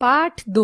पाठ दो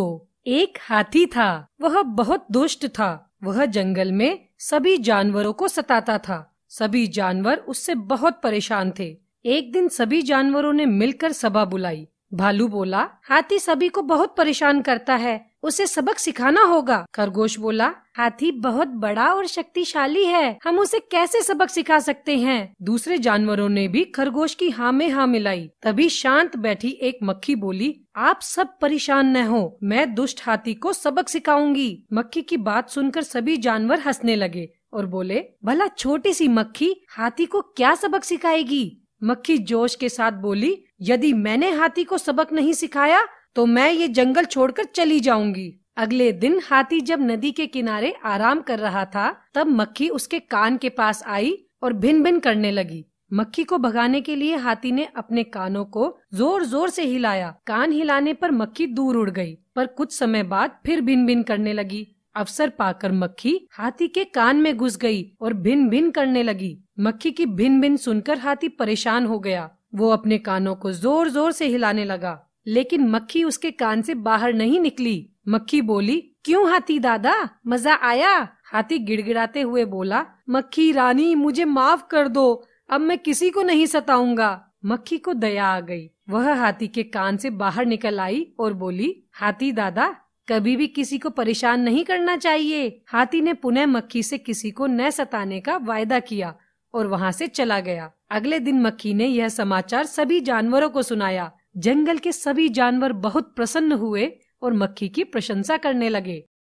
एक हाथी था वह बहुत दुष्ट था वह जंगल में सभी जानवरों को सताता था सभी जानवर उससे बहुत परेशान थे एक दिन सभी जानवरों ने मिलकर सभा बुलाई भालू बोला हाथी सभी को बहुत परेशान करता है उसे सबक सिखाना होगा खरगोश बोला हाथी बहुत बड़ा और शक्तिशाली है हम उसे कैसे सबक सिखा सकते हैं दूसरे जानवरों ने भी खरगोश की हाँ में हाँ मिलाई तभी शांत बैठी एक मक्खी बोली आप सब परेशान न हो मैं दुष्ट हाथी को सबक सिखाऊंगी मक्खी की बात सुनकर सभी जानवर हंसने लगे और बोले भला छोटी सी मक्खी हाथी को क्या सबक सिखाएगी मक्खी जोश के साथ बोली यदि मैंने हाथी को सबक नहीं सिखाया तो मैं ये जंगल छोड़कर चली जाऊंगी अगले दिन हाथी जब नदी के किनारे आराम कर रहा था तब मक्खी उसके कान के पास आई और भिन भिन करने लगी मक्खी को भगाने के लिए हाथी ने अपने कानों को जोर जोर से हिलाया कान हिलाने पर मक्खी दूर उड़ गई पर कुछ समय बाद फिर भिन भिन करने लगी अवसर पाकर मक्खी हाथी के कान में घुस गई और भिन भिन करने लगी मक्खी की भिन भिन सुनकर हाथी परेशान हो गया वो अपने कानों को जोर जोर से हिलाने लगा लेकिन मक्खी उसके कान से बाहर नहीं निकली मक्खी बोली क्यों हाथी दादा मजा आया हाथी गिड़गिड़ाते हुए बोला मक्खी रानी मुझे माफ कर दो अब मैं किसी को नहीं सताऊंगा मक्खी को दया आ गई वह हाथी के कान से बाहर निकल आई और बोली हाथी दादा कभी भी किसी को परेशान नहीं करना चाहिए हाथी ने पुनः मक्खी से किसी को न सताने का वायदा किया और वहाँ से चला गया अगले दिन मक्खी ने यह समाचार सभी जानवरों को सुनाया जंगल के सभी जानवर बहुत प्रसन्न हुए और मक्खी की प्रशंसा करने लगे